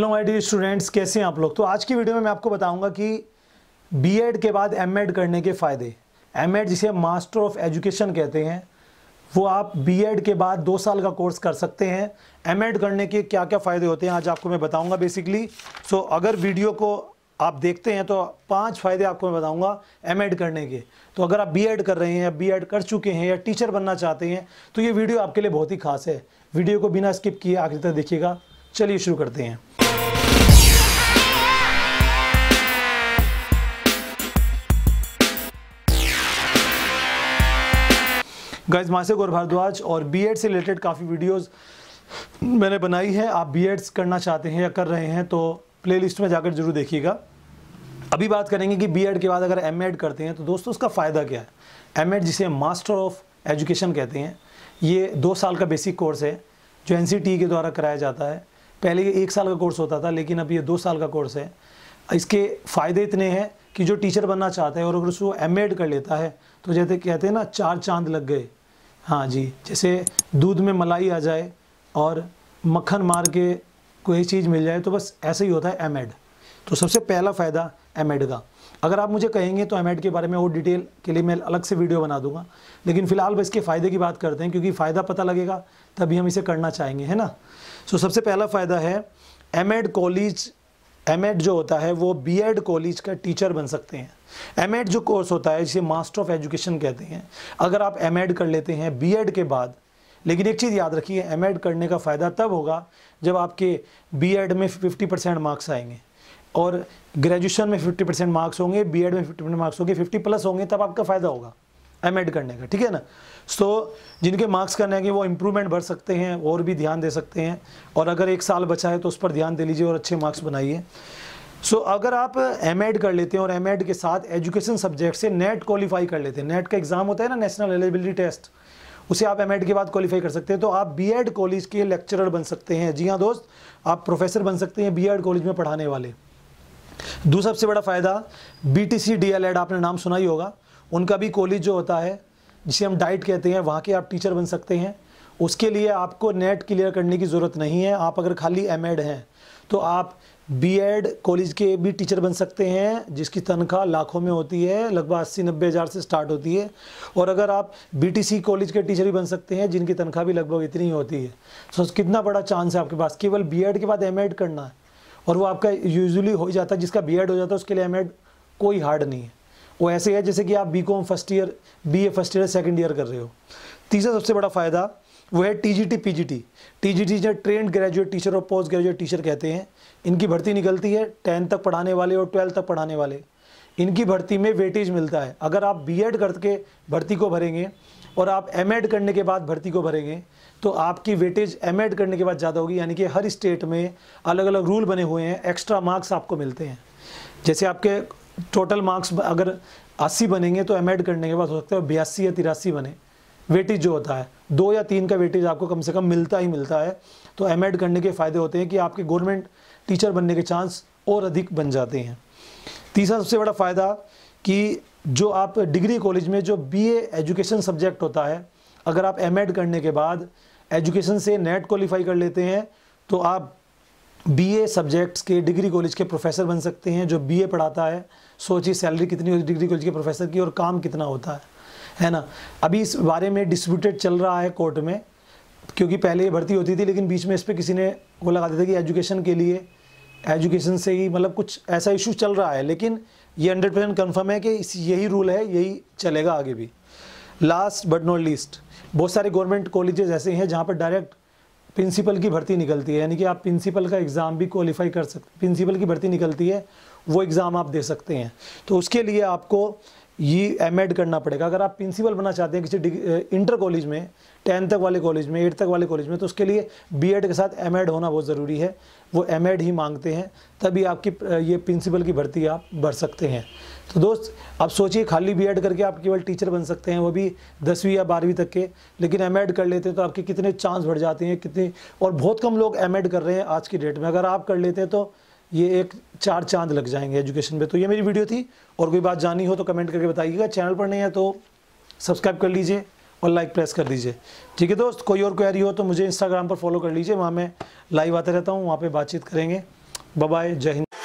hello my dear students कैसे हैं आप लोग तो आज की वीडियो में मैं आपको बताऊंगा कि बीएड के बाद एमएड करने के फ़ायदे एमएड जिसे मास्टर ऑफ एजुकेशन कहते हैं वो आप बीएड के बाद दो साल का कोर्स कर सकते हैं एमएड करने के क्या क्या फ़ायदे होते हैं आज आपको मैं बताऊंगा बेसिकली सो so, अगर वीडियो को आप देखते हैं तो पांच फ़ायदे आपको मैं बताऊंगा एड करने के तो अगर आप एड कर रहे हैं या एड कर चुके हैं या टीचर बनना चाहते हैं तो ये वीडियो आपके लिए बहुत ही खास है वीडियो को बिना स्किप किए आखिर तक देखिएगा चलिए शुरू करते हैं गाइज मासिक और भारद्वाज और बीएड से रिलेटेड काफ़ी वीडियोस मैंने बनाई है आप बीएड्स करना चाहते हैं या कर रहे हैं तो प्लेलिस्ट में जाकर जरूर देखिएगा अभी बात करेंगे कि बीएड के बाद अगर एमएड करते हैं तो दोस्तों उसका फ़ायदा क्या है एमएड जिसे मास्टर ऑफ एजुकेशन कहते हैं ये दो साल का बेसिक कोर्स है जो एन e के द्वारा कराया जाता है पहले ये एक साल का कोर्स होता था लेकिन अब ये दो साल का कोर्स है इसके फ़ायदे इतने हैं कि जो टीचर बनना चाहता है और अगर उसको एम कर लेता है तो जैसे कहते हैं ना चार चांद लग गए हाँ जी जैसे दूध में मलाई आ जाए और मक्खन मार के कोई चीज़ मिल जाए तो बस ऐसे ही होता है एम तो सबसे पहला फ़ायदा एम का अगर आप मुझे कहेंगे तो एम के बारे में और डिटेल के लिए मैं अलग से वीडियो बना दूंगा लेकिन फ़िलहाल बस इसके फ़ायदे की बात करते हैं क्योंकि फ़ायदा पता लगेगा तभी हम इसे करना चाहेंगे है ना सो सबसे पहला फ़ायदा है एम कॉलेज एम जो होता है वो बी एड कॉलेज का टीचर बन सकते हैं एम जो कोर्स होता है जिसे मास्टर ऑफ एजुकेशन कहते हैं अगर आप एम कर लेते हैं बी के बाद लेकिन एक चीज़ याद रखिए एम करने का फ़ायदा तब होगा जब आपके बी में फिफ्टी परसेंट मार्क्स आएंगे और ग्रेजुएशन में फिफ्टी परसेंट मार्क्स होंगे बी में फिफ्टी परसेंट मार्क्स होंगे फिफ्टी प्लस होंगे तब आपका फ़ायदा होगा एड करने का ठीक है ना सो so, जिनके मार्क्स करने के वो इम्प्रूवमेंट भर सकते हैं और भी ध्यान दे सकते हैं और अगर एक साल बचा है तो उस पर ध्यान दे लीजिए और अच्छे मार्क्स बनाइए सो so, अगर आप एम कर लेते हैं और एम के साथ एजुकेशन सब्जेक्ट से नेट क्वालिफाई कर लेते हैं नेट का एग्ज़ाम होता है ना नेशनल एलिजिबिलिटी टेस्ट उसे आप एम के बाद क्वालिफाई कर सकते हैं तो आप बी कॉलेज के लेक्चरर बन सकते हैं जी हाँ दोस्त आप प्रोफेसर बन सकते हैं बी कॉलेज में पढ़ाने वाले दूसरा सबसे बड़ा फ़ायदा बी टी आपने नाम सुना ही होगा उनका भी कॉलेज जो होता है जिसे हम डाइट कहते हैं वहाँ के आप टीचर बन सकते हैं उसके लिए आपको नेट क्लियर करने की ज़रूरत नहीं है आप अगर खाली एम एड हैं तो आप बी एड कॉलेज के भी टीचर बन सकते हैं जिसकी तनख्वाह लाखों में होती है लगभग अस्सी नब्बे हज़ार से स्टार्ट होती है और अगर आप बी टी सी कॉलेज के टीचर भी बन सकते हैं जिनकी तनख्वाह भी लगभग इतनी ही होती है सो तो कितना बड़ा चांस है आपके पास केवल बी एड के बाद एम एड करना है और वो आपका यूजली हो जाता है जिसका बी एड हो जाता है उसके लिए एम एड कोई हार्ड नहीं है वो ऐसे है जैसे कि आप B com first year B A first year second year कर रहे हो तीसरा सबसे बड़ा फ़ायदा वो है T G T P G T T G T जो ट्रेंड ग्रेजुएट टीचर और पोस्ट ग्रेजुएट टीचर कहते हैं इनकी भर्ती निकलती है टेंथ तक पढ़ाने वाले और ट्वेल्थ तक पढ़ाने वाले इनकी भर्ती में वेटेज मिलता है अगर आप बी एड करके भर्ती को भरेंगे और आप एम एड करने के बाद भर्ती को भरेंगे तो आपकी वेटेज एम एड करने के बाद ज़्यादा होगी यानी कि हर स्टेट में अलग अलग रूल बने हुए हैं एक्स्ट्रा मार्क्स आपको मिलते हैं जैसे आपके टोटल मार्क्स अगर अस्सी बनेंगे तो एम करने के बाद हो सकता है बयासी या तिरासी बने वेटेज जो होता है दो या तीन का वेटेज आपको कम से कम मिलता ही मिलता है तो एम करने के फ़ायदे होते हैं कि आपके गवर्नमेंट टीचर बनने के चांस और अधिक बन जाते हैं तीसरा सबसे बड़ा फ़ायदा कि जो आप डिग्री कॉलेज में जो बीए एजुकेशन सब्जेक्ट होता है अगर आप एम करने के बाद एजुकेशन से नेट क्वालिफाई कर लेते हैं तो आप बीए सब्जेक्ट्स के डिग्री कॉलेज के प्रोफेसर बन सकते हैं जो बीए पढ़ाता है सोचिए सैलरी कितनी होती है डिग्री कॉलेज के प्रोफेसर की और काम कितना होता है है ना अभी इस बारे में डिस्प्यूटेड चल रहा है कोर्ट में क्योंकि पहले ये भर्ती होती थी लेकिन बीच में इस पर किसी ने वो लगा दिया था कि एजुकेशन के लिए एजुकेशन से ही मतलब कुछ ऐसा इशू चल रहा है लेकिन ये हंड्रेड परसेंट कन्फर्म है कि इस यही रूल है यही चलेगा आगे भी लास्ट बट नॉट लीस्ट बहुत सारे गवर्नमेंट कॉलेजेस ऐसे हैं जहाँ पर डायरेक्ट प्रिंसिपल की भर्ती निकलती है यानी कि आप प्रिंसिपल का एग्ज़ाम भी क्वालिफाई कर सकते प्रिंसिपल की भर्ती निकलती है वो एग्ज़ाम आप दे सकते हैं तो उसके लिए आपको ये एम एड करना पड़ेगा अगर आप प्रिंसिपल बनना चाहते हैं किसी इंटर कॉलेज में टेंथ तक वाले कॉलेज में एट तक वाले कॉलेज में तो उसके लिए बी एड के साथ एम एड होना बहुत ज़रूरी है वो एम एड ही मांगते हैं तभी आपकी ये प्रिंसिपल की भर्ती आप भर सकते हैं तो दोस्त आप सोचिए खाली बी एड करके आप केवल टीचर बन सकते हैं वो भी दसवीं या बारहवीं तक के लेकिन एम एड कर लेते हैं तो आपके कितने चांस बढ़ जाते हैं कितने और बहुत कम लोग एम एड कर रहे हैं आज की डेट में अगर आप कर लेते हैं तो ये एक चार चांद लग जाएंगे एजुकेशन पे तो ये मेरी वीडियो थी और कोई बात जानी हो तो कमेंट करके बताइएगा चैनल पर नहीं है तो सब्सक्राइब कर लीजिए और लाइक प्रेस कर दीजिए ठीक है दोस्त कोई और क्वेरी हो तो मुझे इंस्टाग्राम पर फॉलो कर लीजिए वहाँ मैं लाइव आते रहता हूँ वहाँ पर बातचीत करेंगे बाय जय हिंद